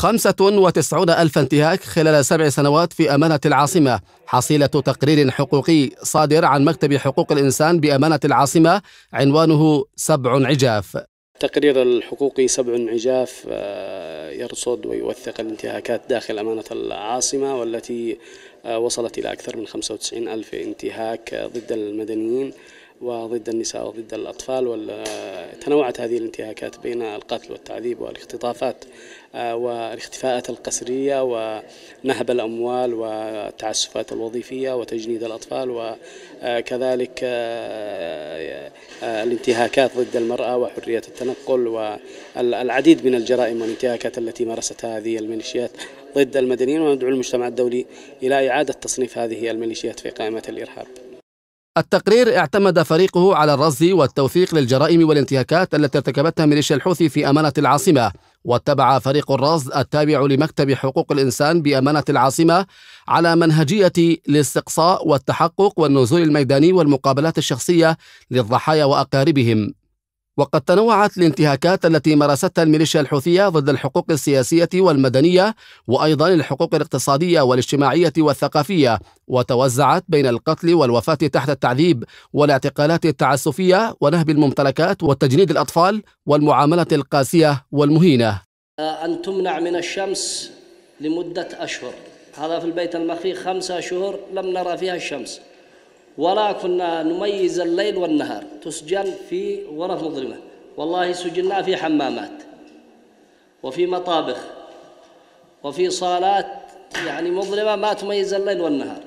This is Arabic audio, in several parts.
95 ألف انتهاك خلال سبع سنوات في أمانة العاصمة حصيلة تقرير حقوقي صادر عن مكتب حقوق الإنسان بأمانة العاصمة عنوانه سبع عجاف التقرير الحقوقي سبع عجاف آه، يرصد ويوثق الانتهاكات داخل أمانة العاصمة والتي آه، وصلت إلى أكثر من 95 ألف انتهاك آه، ضد المدنيين وضد النساء وضد الأطفال وتنوعت هذه الانتهاكات بين القتل والتعذيب والاختطافات آه، والاختفاءات القسرية ونهب الأموال والتعسفات الوظيفية وتجنيد الأطفال وكذلك آه، آه، الانتهاكات ضد المرأة وحرية التنقل والعديد من الجرائم والانتهاكات التي مارستها هذه الميليشيات ضد المدنيين وندعو المجتمع الدولي إلى إعادة تصنيف هذه الميليشيات في قائمة الإرهاب التقرير اعتمد فريقه على الرصد والتوثيق للجرائم والانتهاكات التي ارتكبتها ميليشيا الحوثي في أمانة العاصمة واتبع فريق الرصد التابع لمكتب حقوق الإنسان بأمانة العاصمة على منهجية الاستقصاء والتحقق والنزول الميداني والمقابلات الشخصية للضحايا وأقاربهم وقد تنوعت الانتهاكات التي مارستها الميليشيا الحوثية ضد الحقوق السياسية والمدنية وأيضا الحقوق الاقتصادية والاجتماعية والثقافية وتوزعت بين القتل والوفاة تحت التعذيب والاعتقالات التعسفية ونهب الممتلكات وتجنيد الأطفال والمعاملة القاسية والمهينة أن تمنع من الشمس لمدة أشهر هذا في البيت المخفي خمسة شهور لم نرى فيها الشمس ولا كنا نميز الليل والنهار تسجن في غرف مظلمة والله سجنا في حمامات وفي مطابخ وفي صالات يعني مظلمة ما تميز الليل والنهار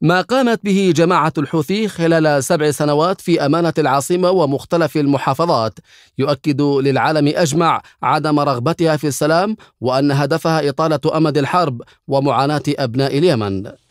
ما قامت به جماعة الحوثي خلال سبع سنوات في أمانة العاصمة ومختلف المحافظات يؤكد للعالم أجمع عدم رغبتها في السلام وأن هدفها إطالة أمد الحرب ومعاناة أبناء اليمن